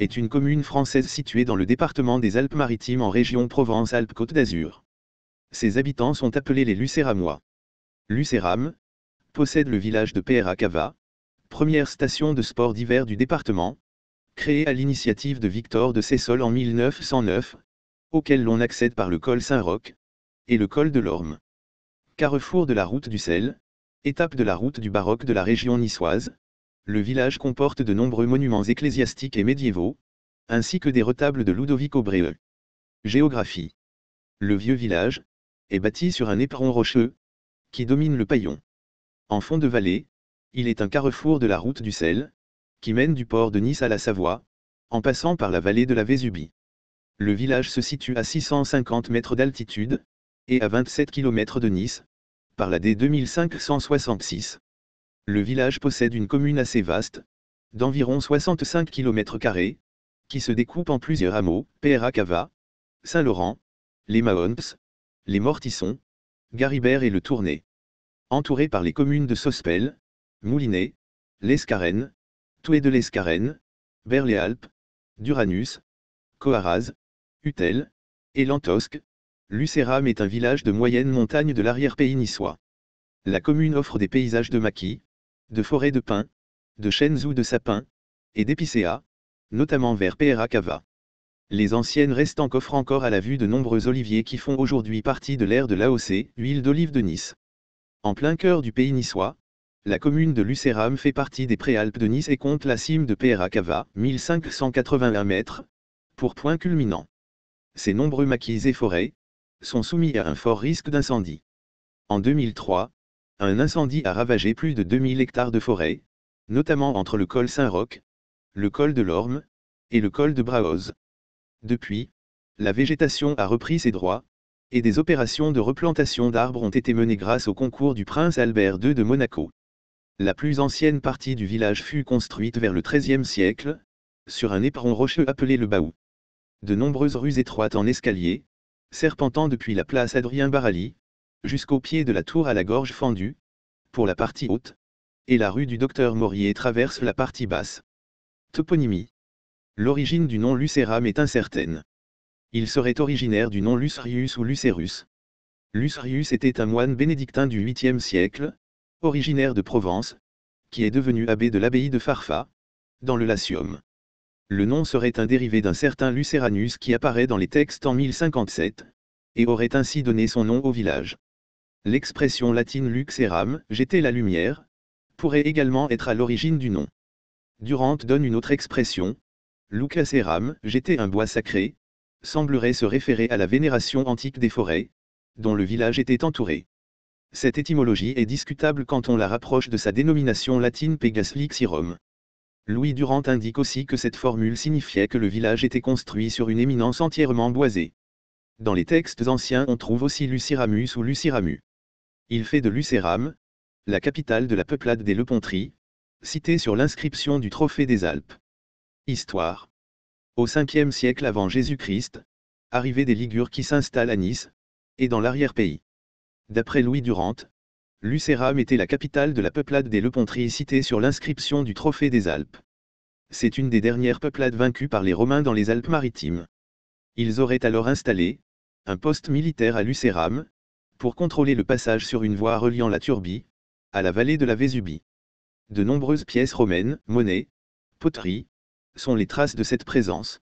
est une commune française située dans le département des Alpes-Maritimes en région Provence-Alpes-Côte d'Azur. Ses habitants sont appelés les Lucéramois. Lucéram possède le village de Cava, première station de sport d'hiver du département, créée à l'initiative de Victor de Sessol en 1909, auquel l'on accède par le col Saint-Roch et le col de l'Orme. Carrefour de la route du sel, étape de la route du baroque de la région niçoise, le village comporte de nombreux monuments ecclésiastiques et médiévaux, ainsi que des retables de Ludovico Breu. Géographie. Le vieux village est bâti sur un éperon rocheux qui domine le paillon. En fond de vallée, il est un carrefour de la route du sel qui mène du port de Nice à la Savoie, en passant par la vallée de la Vésubie. Le village se situe à 650 mètres d'altitude et à 27 km de Nice par la D 2566. Le village possède une commune assez vaste, d'environ 65 km, qui se découpe en plusieurs hameaux, Cava, Saint-Laurent, les Mahons, les Mortissons, Garibert et le Tournai. Entouré par les communes de Sospel, Moulinet, Lescarennes, Toué de Lescarène, Berléalpes, Duranus, Coaraz, Utel, et Lantosque, Lucéram est un village de moyenne montagne de l'arrière-pays niçois. La commune offre des paysages de maquis, de forêts de pins, de chênes ou de sapins, et d'épicéas, notamment vers Péracava. Les anciennes restants qu'offrent encore à la vue de nombreux oliviers qui font aujourd'hui partie de l'aire de l'AOC, huile d'olive de Nice. En plein cœur du pays niçois, la commune de Lucéram fait partie des préalpes de Nice et compte la cime de Pera Cava, 1581 mètres, pour point culminant. Ces nombreux maquis et forêts sont soumis à un fort risque d'incendie. En 2003, un incendie a ravagé plus de 2000 hectares de forêt, notamment entre le col Saint-Roch, le col de l'Orme, et le col de Braoz. Depuis, la végétation a repris ses droits, et des opérations de replantation d'arbres ont été menées grâce au concours du prince Albert II de Monaco. La plus ancienne partie du village fut construite vers le XIIIe siècle, sur un éperon rocheux appelé le Baou. De nombreuses rues étroites en escalier, serpentant depuis la place Adrien Barali, jusqu'au pied de la tour à la gorge fendue, pour la partie haute, et la rue du docteur Maurier traverse la partie basse. Toponymie. L'origine du nom Luceram est incertaine. Il serait originaire du nom Lucerius ou Lucérus. Lucerius était un moine bénédictin du 8e siècle, originaire de Provence, qui est devenu abbé de l'abbaye de Farfa, dans le Latium. Le nom serait un dérivé d'un certain Lucéranus qui apparaît dans les textes en 1057, et aurait ainsi donné son nom au village. L'expression latine luxeram, j'étais la lumière, pourrait également être à l'origine du nom. Durant donne une autre expression, lucaseram, j'étais un bois sacré, semblerait se référer à la vénération antique des forêts, dont le village était entouré. Cette étymologie est discutable quand on la rapproche de sa dénomination latine Pegas Lixirum. Louis Durant indique aussi que cette formule signifiait que le village était construit sur une éminence entièrement boisée. Dans les textes anciens on trouve aussi Luciramus ou Luciramu. Il fait de Lucéram, la capitale de la peuplade des Lepontries, citée sur l'inscription du Trophée des Alpes. Histoire. Au 5e siècle avant Jésus-Christ, arrivée des Ligures qui s'installent à Nice, et dans l'arrière-pays. D'après Louis Durante, Lucéram était la capitale de la peuplade des Lepontries citée sur l'inscription du Trophée des Alpes. C'est une des dernières peuplades vaincues par les Romains dans les Alpes-Maritimes. Ils auraient alors installé un poste militaire à Lucéram, pour contrôler le passage sur une voie reliant la Turbie à la vallée de la Vésubie. De nombreuses pièces romaines, monnaies, poteries, sont les traces de cette présence.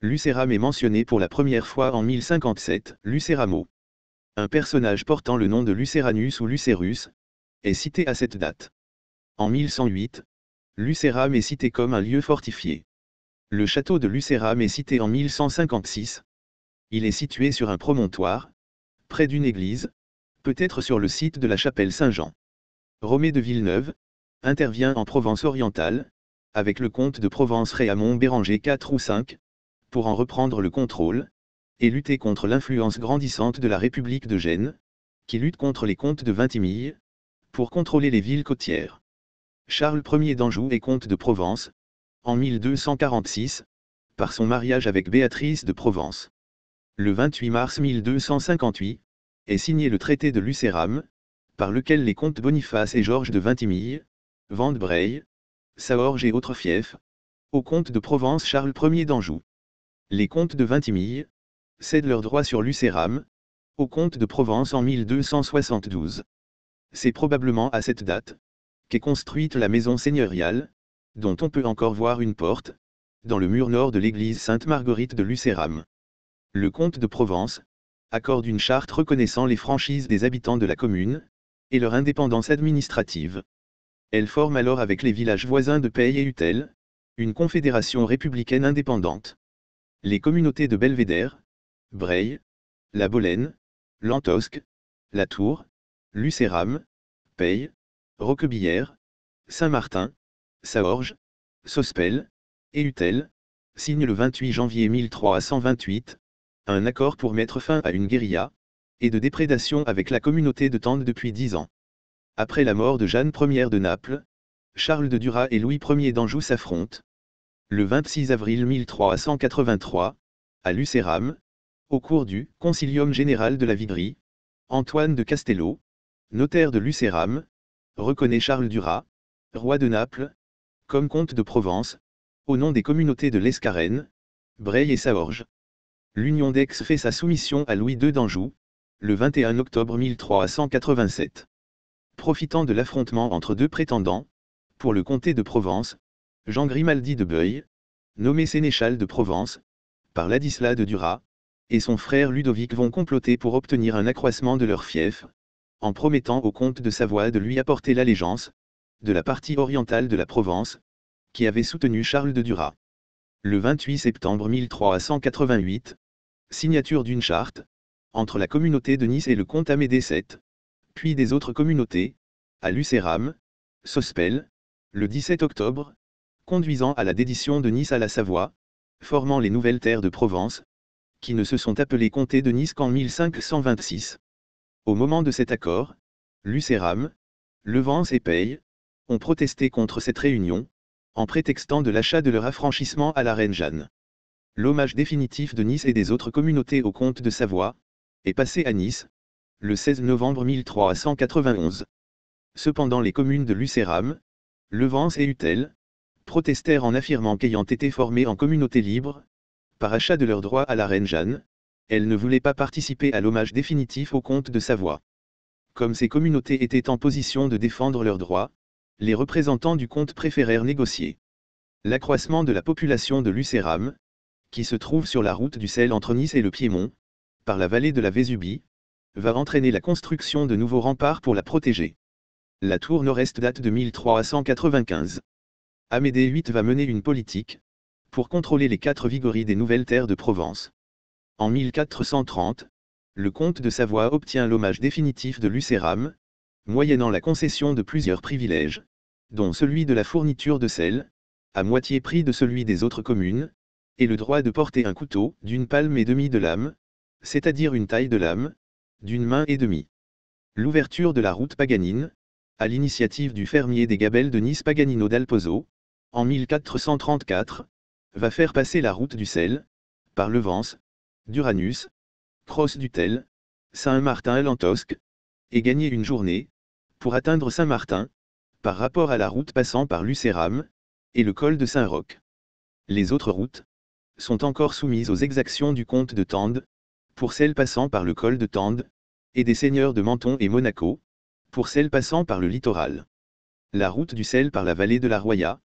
Lucéram est mentionné pour la première fois en 1057, Lucéramo. Un personnage portant le nom de Lucéranus ou Lucérus, est cité à cette date. En 1108, Lucéram est cité comme un lieu fortifié. Le château de Lucéram est cité en 1156. Il est situé sur un promontoire, près d'une église, peut-être sur le site de la chapelle Saint-Jean. Romé de Villeneuve, intervient en Provence orientale, avec le comte de Provence Réamont Béranger IV ou V, pour en reprendre le contrôle, et lutter contre l'influence grandissante de la République de Gênes, qui lutte contre les comtes de Vintimille, pour contrôler les villes côtières. Charles Ier d'Anjou est comte de Provence, en 1246, par son mariage avec Béatrice de Provence. Le 28 mars 1258, est signé le traité de Lucéram, par lequel les comtes Boniface et Georges de Vintimille, Vendebreil, Saorge et autres fiefs, au comte de Provence Charles Ier d'Anjou. Les comtes de Vintimille cèdent leurs droits sur Lucéram, au comte de Provence en 1272. C'est probablement à cette date qu'est construite la maison seigneuriale, dont on peut encore voir une porte, dans le mur nord de l'église Sainte-Marguerite de Lucéram. Le comte de Provence, accorde une charte reconnaissant les franchises des habitants de la commune, et leur indépendance administrative. Elle forme alors avec les villages voisins de Pey et Utel, une confédération républicaine indépendante. Les communautés de Belvédère, Breil, La Bolène, Lantosque, La Tour, Lucéram, Pey, Roquebillère, Saint-Martin, Saorge, Sospel, et Utel, signent le 28 janvier 1328, un accord pour mettre fin à une guérilla, et de déprédation avec la communauté de Tende depuis dix ans. Après la mort de Jeanne Ier de Naples, Charles de Duras et Louis Ier d'Anjou s'affrontent. Le 26 avril 1383, à Lucéram, au cours du Concilium général de la Vidrie, Antoine de Castello, notaire de Lucéram, reconnaît Charles Duras, roi de Naples, comme comte de Provence, au nom des communautés de l'Escarène, Breil et Saorge l'Union d'Aix fait sa soumission à Louis II d'Anjou, le 21 octobre 1387. Profitant de l'affrontement entre deux prétendants, pour le comté de Provence, Jean Grimaldi de Beuil, nommé sénéchal de Provence, par Ladislas de Duras, et son frère Ludovic vont comploter pour obtenir un accroissement de leur fief, en promettant au comte de Savoie de lui apporter l'allégeance, de la partie orientale de la Provence, qui avait soutenu Charles de Duras. Le 28 septembre 1388, signature d'une charte, entre la communauté de Nice et le comte Amédée VII, puis des autres communautés, à Lucéram, Sospel, le 17 octobre, conduisant à la dédition de Nice à la Savoie, formant les nouvelles terres de Provence, qui ne se sont appelées comtés de Nice qu'en 1526. Au moment de cet accord, Lucéram, Levance et Paye, ont protesté contre cette réunion, en prétextant de l'achat de leur affranchissement à la reine Jeanne. L'hommage définitif de Nice et des autres communautés au comte de Savoie est passé à Nice, le 16 novembre 1391. Cependant les communes de Lucéram, Levens et Utel, protestèrent en affirmant qu'ayant été formées en communauté libre, par achat de leurs droits à la reine Jeanne, elles ne voulaient pas participer à l'hommage définitif au comte de Savoie. Comme ces communautés étaient en position de défendre leurs droits, les représentants du comte préférèrent négocier. L'accroissement de la population de Lucéram, qui se trouve sur la route du sel entre Nice et le Piémont, par la vallée de la Vésubie, va entraîner la construction de nouveaux remparts pour la protéger. La tour nord-est date de 1395. Amédée VIII va mener une politique pour contrôler les quatre vigories des nouvelles terres de Provence. En 1430, le comte de Savoie obtient l'hommage définitif de Lucéram, moyennant la concession de plusieurs privilèges, dont celui de la fourniture de sel, à moitié prix de celui des autres communes, et le droit de porter un couteau d'une palme et demie de lame, c'est-à-dire une taille de lame, d'une main et demie. L'ouverture de la route paganine, à l'initiative du fermier des Gabelles de Nice Paganino d'Alpozo, en 1434, va faire passer la route du sel, par Levance, d'Uranus, Crosse du Tel, Saint-Martin à Lantosque, et gagner une journée, pour atteindre Saint-Martin, par rapport à la route passant par Lucéram, et le col de Saint-Roch. Les autres routes, sont encore soumises aux exactions du comte de Tende, pour celles passant par le col de Tende, et des seigneurs de Menton et Monaco, pour celles passant par le littoral. La route du sel par la vallée de la Roya,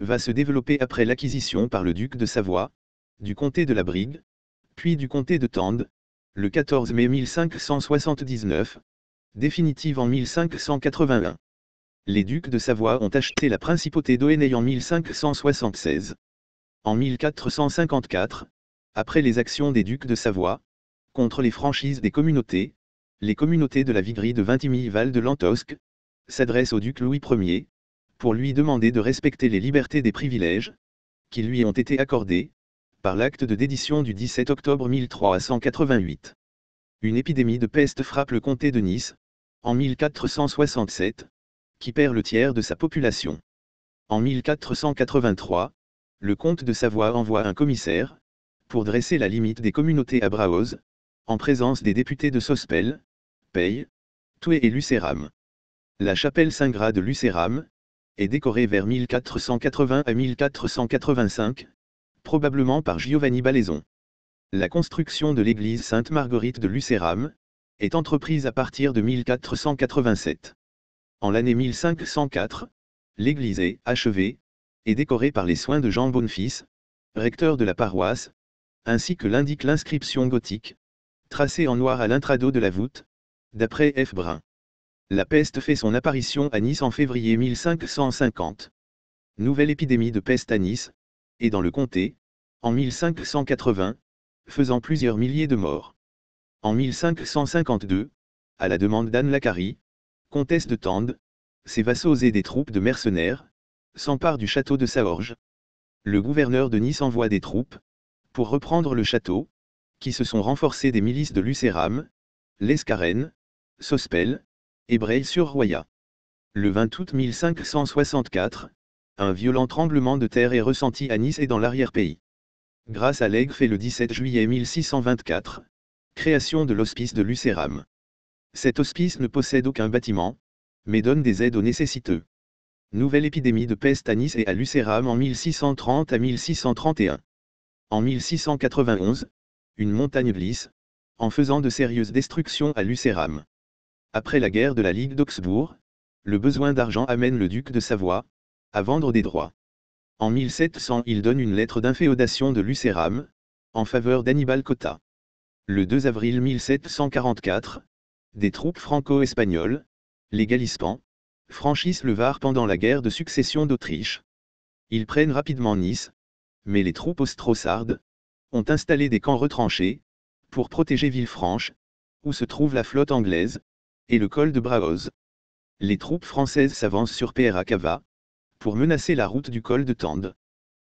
va se développer après l'acquisition par le duc de Savoie, du comté de la Brigue, puis du comté de Tende, le 14 mai 1579, définitive en 1581. Les ducs de Savoie ont acheté la principauté d'Oeney en 1576 en 1454, après les actions des ducs de Savoie, contre les franchises des communautés, les communautés de la Vigrie de Vintimille Val de Lantosque, s'adressent au duc Louis Ier, pour lui demander de respecter les libertés des privilèges, qui lui ont été accordés, par l'acte de dédition du 17 octobre 1388. Une épidémie de peste frappe le comté de Nice, en 1467, qui perd le tiers de sa population. En 1483, le comte de Savoie envoie un commissaire, pour dresser la limite des communautés à Braoz, en présence des députés de Sospel, Paye, Toué et Lucéram. La chapelle Saint-Gras de Lucéram, est décorée vers 1480 à 1485, probablement par Giovanni Balaison. La construction de l'église Sainte-Marguerite de Lucéram, est entreprise à partir de 1487. En l'année 1504, l'église est achevée, et décoré par les soins de Jean Bonnefils, recteur de la paroisse, ainsi que l'indique l'inscription gothique, tracée en noir à l'intrado de la voûte, d'après F. Brun. La peste fait son apparition à Nice en février 1550. Nouvelle épidémie de peste à Nice, et dans le comté, en 1580, faisant plusieurs milliers de morts. En 1552, à la demande d'Anne Lacarie, comtesse de Tende, ses vassaux et des troupes de mercenaires, s'empare du château de Saorge. Le gouverneur de Nice envoie des troupes, pour reprendre le château, qui se sont renforcées des milices de Lucéram, Lescarène, Sospel, et Breil-sur-Roya. Le 20 août 1564, un violent tremblement de terre est ressenti à Nice et dans l'arrière-pays. Grâce à l'aigle fait le 17 juillet 1624, création de l'hospice de Lucéram. Cet hospice ne possède aucun bâtiment, mais donne des aides aux nécessiteux. Nouvelle épidémie de peste à Nice et à Lucéram en 1630 à 1631. En 1691, une montagne glisse, en faisant de sérieuses destructions à Lucéram. Après la guerre de la Ligue d'Augsbourg, le besoin d'argent amène le duc de Savoie à vendre des droits. En 1700, il donne une lettre d'inféodation de Lucéram en faveur d'Annibal Cotta. Le 2 avril 1744, des troupes franco-espagnoles, les Galispans, franchissent le Var pendant la guerre de succession d'Autriche. Ils prennent rapidement Nice, mais les troupes austro-sardes ont installé des camps retranchés pour protéger Villefranche, où se trouve la flotte anglaise, et le col de Braoz. Les troupes françaises s'avancent sur Cava pour menacer la route du col de Tende.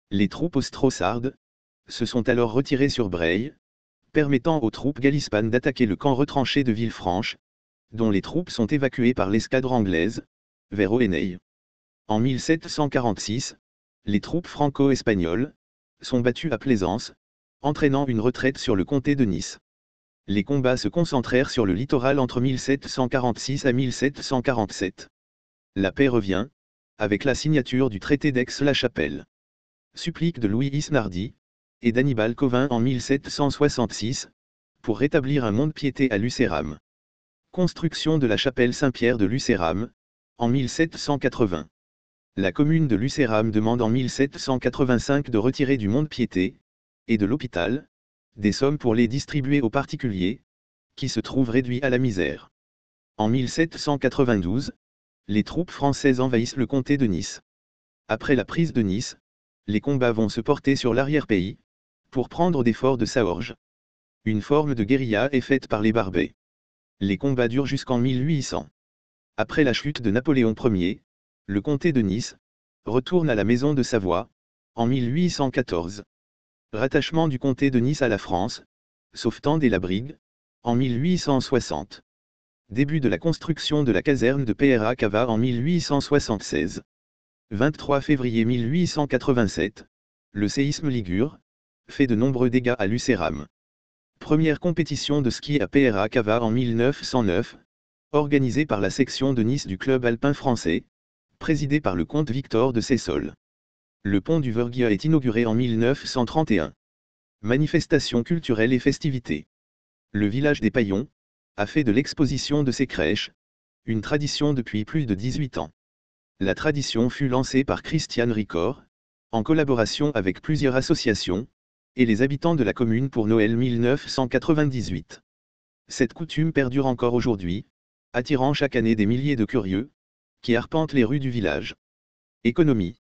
Les troupes austro-sardes se sont alors retirées sur Breil, permettant aux troupes galispanes d'attaquer le camp retranché de Villefranche, dont les troupes sont évacuées par l'escadre anglaise, vers En 1746, les troupes franco-espagnoles sont battues à Plaisance, entraînant une retraite sur le comté de Nice. Les combats se concentrèrent sur le littoral entre 1746 à 1747. La paix revient, avec la signature du traité d'Aix-la-Chapelle. Supplique de Louis Isnardi et d'Annibal Covin en 1766, pour rétablir un monde piété à Lucéram. Construction de la chapelle Saint-Pierre de Lucéram, en 1780. La commune de Lucéram demande en 1785 de retirer du monde piété et de l'hôpital, des sommes pour les distribuer aux particuliers, qui se trouvent réduits à la misère. En 1792, les troupes françaises envahissent le comté de Nice. Après la prise de Nice, les combats vont se porter sur l'arrière-pays, pour prendre des forts de Saorge. Une forme de guérilla est faite par les Barbets. Les combats durent jusqu'en 1800. Après la chute de Napoléon Ier, le comté de Nice retourne à la maison de Savoie, en 1814. Rattachement du comté de Nice à la France, sauf et la brigue, en 1860. Début de la construction de la caserne de PRA Cava en 1876. 23 février 1887. Le séisme ligure fait de nombreux dégâts à Lucéram. Première compétition de ski à PRA Cava en 1909, organisé par la section de Nice du club alpin français, présidé par le comte Victor de Sessol. Le pont du Vergia est inauguré en 1931. Manifestations culturelles et festivités. Le village des Paillons a fait de l'exposition de ses crèches une tradition depuis plus de 18 ans. La tradition fut lancée par Christiane Ricord en collaboration avec plusieurs associations, et les habitants de la commune pour Noël 1998. Cette coutume perdure encore aujourd'hui, attirant chaque année des milliers de curieux, qui arpentent les rues du village. Économie.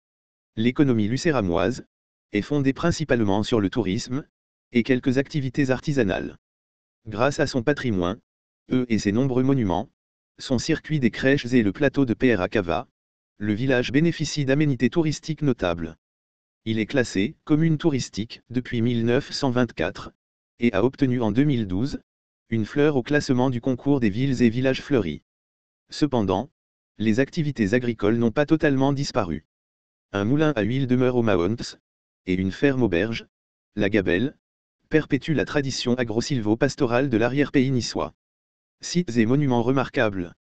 L'économie lucéramoise est fondée principalement sur le tourisme et quelques activités artisanales. Grâce à son patrimoine, eux et ses nombreux monuments, son circuit des crèches et le plateau de Cava, le village bénéficie d'aménités touristiques notables. Il est classé commune touristique depuis 1924 et a obtenu en 2012 une fleur au classement du concours des villes et villages fleuris. Cependant, les activités agricoles n'ont pas totalement disparu. Un moulin à huile demeure au Mahonts, et une ferme auberge, la Gabelle, perpétue la tradition agro-silvo-pastorale de l'arrière-pays niçois. Sites et monuments remarquables.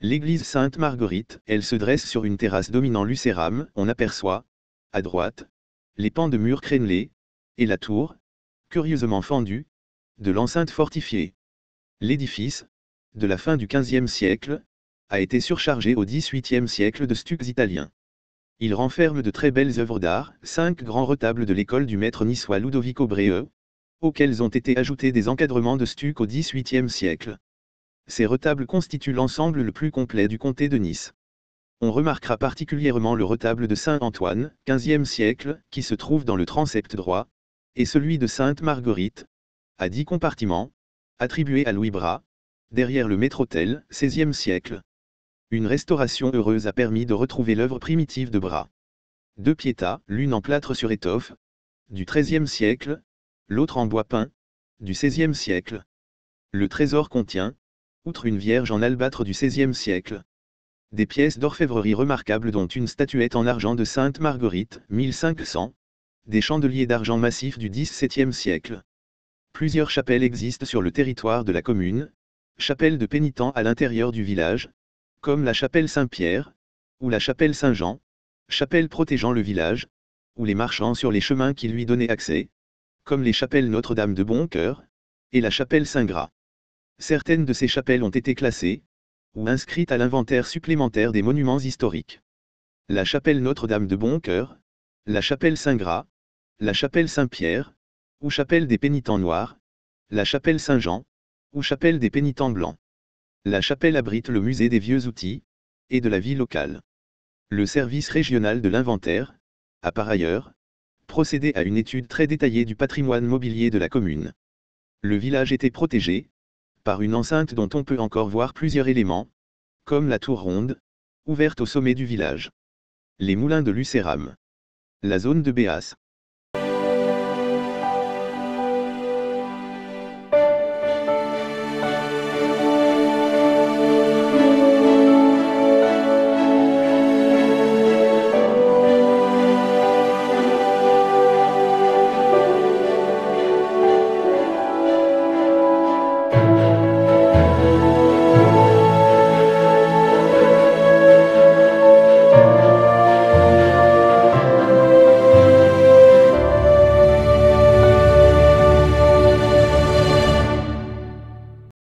L'église Sainte-Marguerite, elle se dresse sur une terrasse dominant Lucéram, on aperçoit, à droite, les pans de murs crénelés, et la tour, curieusement fendue, de l'enceinte fortifiée. L'édifice, de la fin du XVe siècle, a été surchargé au XVIIIe siècle de stucs italiens. Il renferme de très belles œuvres d'art, cinq grands retables de l'école du maître niçois Ludovico Breu, auxquels ont été ajoutés des encadrements de stucs au XVIIIe siècle. Ces retables constituent l'ensemble le plus complet du comté de Nice. On remarquera particulièrement le retable de Saint-Antoine, 15 siècle, qui se trouve dans le transept droit, et celui de Sainte-Marguerite, à dix compartiments, attribués à Louis Bras, derrière le métrotel, 16e siècle. Une restauration heureuse a permis de retrouver l'œuvre primitive de Bras. Deux piétas, l'une en plâtre sur étoffe, du XIIIe siècle, l'autre en bois peint, du XVIe siècle. Le trésor contient, outre une vierge en albâtre du XVIe siècle, des pièces d'orfèvrerie remarquables dont une statuette en argent de Sainte Marguerite, 1500, des chandeliers d'argent massif du XVIIe siècle. Plusieurs chapelles existent sur le territoire de la commune, chapelle de pénitents à l'intérieur du village, comme la chapelle Saint-Pierre, ou la chapelle Saint-Jean, chapelle protégeant le village, ou les marchands sur les chemins qui lui donnaient accès, comme les chapelles Notre-Dame de Bon Cœur et la chapelle Saint-Gras. Certaines de ces chapelles ont été classées, ou inscrites à l'inventaire supplémentaire des monuments historiques. La chapelle Notre-Dame de Bon Cœur, la chapelle Saint-Gras, la chapelle Saint-Pierre, ou chapelle des pénitents noirs, la chapelle Saint-Jean, ou chapelle des pénitents blancs. La chapelle abrite le musée des vieux outils, et de la vie locale. Le service régional de l'inventaire, a par ailleurs, procédé à une étude très détaillée du patrimoine mobilier de la commune. Le village était protégé, par une enceinte dont on peut encore voir plusieurs éléments, comme la tour ronde, ouverte au sommet du village. Les moulins de Lucéram. La zone de Béas.